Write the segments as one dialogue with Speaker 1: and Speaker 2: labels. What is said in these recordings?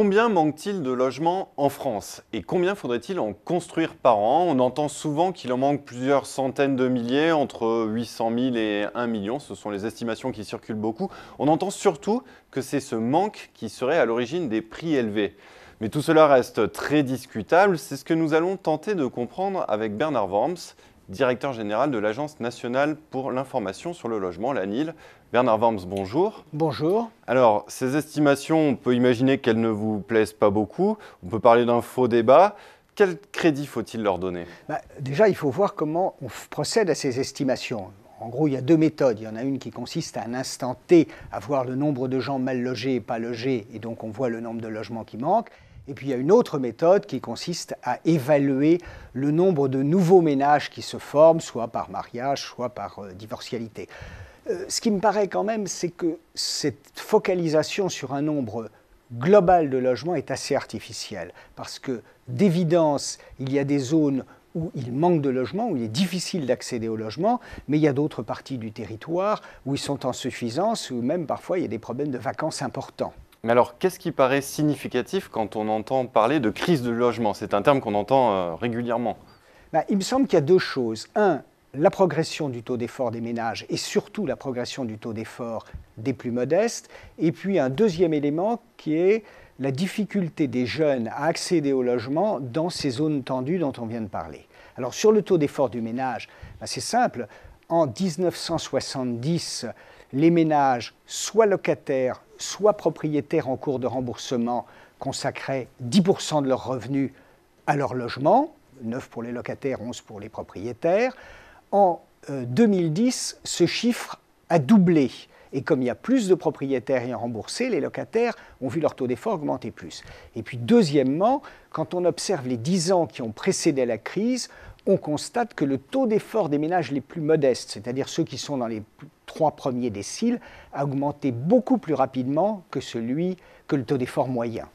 Speaker 1: Combien manque-t-il de logements en France Et combien faudrait-il en construire par an On entend souvent qu'il en manque plusieurs centaines de milliers, entre 800 000 et 1 million, ce sont les estimations qui circulent beaucoup. On entend surtout que c'est ce manque qui serait à l'origine des prix élevés. Mais tout cela reste très discutable, c'est ce que nous allons tenter de comprendre avec Bernard Worms, directeur général de l'Agence nationale pour l'information sur le logement, la NIL. Bernard Worms, bonjour. Bonjour. Alors, ces estimations, on peut imaginer qu'elles ne vous plaisent pas beaucoup. On peut parler d'un faux débat. Quel crédit faut-il leur donner
Speaker 2: bah, Déjà, il faut voir comment on procède à ces estimations. En gros, il y a deux méthodes. Il y en a une qui consiste à un instant T, à voir le nombre de gens mal logés et pas logés, et donc on voit le nombre de logements qui manquent. Et puis il y a une autre méthode qui consiste à évaluer le nombre de nouveaux ménages qui se forment, soit par mariage, soit par euh, divorcialité. Euh, ce qui me paraît quand même, c'est que cette focalisation sur un nombre global de logements est assez artificielle, parce que d'évidence, il y a des zones où il manque de logements, où il est difficile d'accéder au logement, mais il y a d'autres parties du territoire où ils sont en suffisance, où même parfois il y a des problèmes de vacances importants.
Speaker 1: Mais alors, qu'est-ce qui paraît significatif quand on entend parler de crise de logement C'est un terme qu'on entend euh, régulièrement.
Speaker 2: Bah, il me semble qu'il y a deux choses. Un, la progression du taux d'effort des ménages et surtout la progression du taux d'effort des plus modestes. Et puis un deuxième élément qui est la difficulté des jeunes à accéder au logement dans ces zones tendues dont on vient de parler. Alors sur le taux d'effort du ménage, bah, c'est simple. En 1970, les ménages, soit locataires, soit propriétaires en cours de remboursement consacraient 10% de leurs revenus à leur logement, 9 pour les locataires, 11 pour les propriétaires. En 2010, euh, ce chiffre a doublé. Et comme il y a plus de propriétaires ayant remboursé, les locataires ont vu leur taux d'effort augmenter plus. Et puis deuxièmement, quand on observe les 10 ans qui ont précédé la crise, on constate que le taux d'effort des ménages les plus modestes, c'est-à-dire ceux qui sont dans les trois premiers déciles, a augmenté beaucoup plus rapidement que celui que le taux d'effort moyen.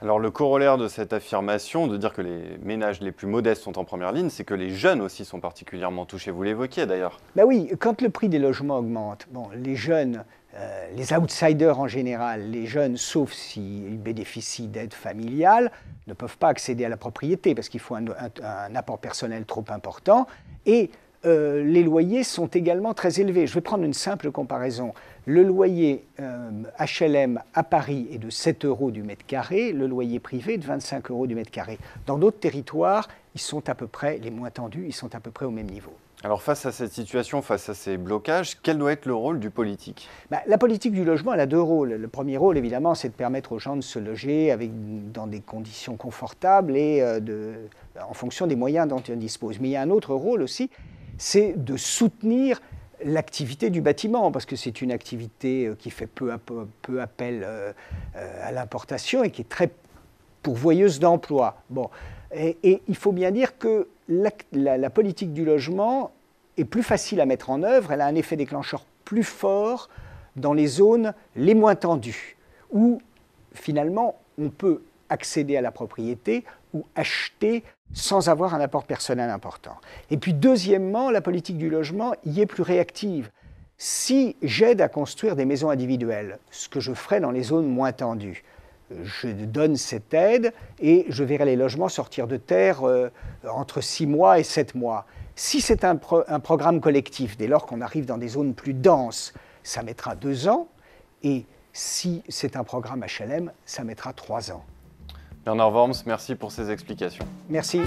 Speaker 1: Alors le corollaire de cette affirmation, de dire que les ménages les plus modestes sont en première ligne, c'est que les jeunes aussi sont particulièrement touchés. Vous l'évoquiez d'ailleurs.
Speaker 2: Bah oui, quand le prix des logements augmente, bon, les jeunes, euh, les outsiders en général, les jeunes, sauf s'ils bénéficient d'aide familiale, ne peuvent pas accéder à la propriété parce qu'il faut un, un apport personnel trop important. Et euh, les loyers sont également très élevés. Je vais prendre une simple comparaison. Le loyer HLM euh, à Paris est de 7 euros du mètre carré, le loyer privé de 25 euros du mètre carré. Dans d'autres territoires, ils sont à peu près, les moins tendus, ils sont à peu près
Speaker 1: au même niveau. Alors face à cette situation, face à ces blocages, quel doit être le rôle du politique bah,
Speaker 2: La politique du logement, elle a deux rôles. Le premier rôle, évidemment, c'est de permettre aux gens de se loger avec, dans des conditions confortables et euh, en fonction des moyens dont ils disposent. Mais il y a un autre rôle aussi, c'est de soutenir l'activité du bâtiment, parce que c'est une activité euh, qui fait peu peu, appel euh, euh, à l'importation et qui est très pourvoyeuse d'emplois. Bon. Et, il faut bien dire que la, politique du logement est plus facile à mettre en œuvre, elle a un effet déclencheur plus fort dans les zones les moins tendues, où finalement on peut accéder à la propriété ou acheter sans avoir un apport personnel important. Et puis deuxièmement, la politique du logement y est plus réactive. Si j'aide à construire des maisons individuelles, ce que je ferai dans les zones moins tendues, je donne cette aide et je verrai les logements sortir de terre euh, entre 6 mois et 7 mois. Si c'est un, un programme collectif, dès lors qu'on arrive dans des zones plus denses, ça mettra 2 ans. Et si c'est un programme HLM, ça mettra 3 ans.
Speaker 1: Bernard Worms, merci pour ces explications.
Speaker 2: Merci.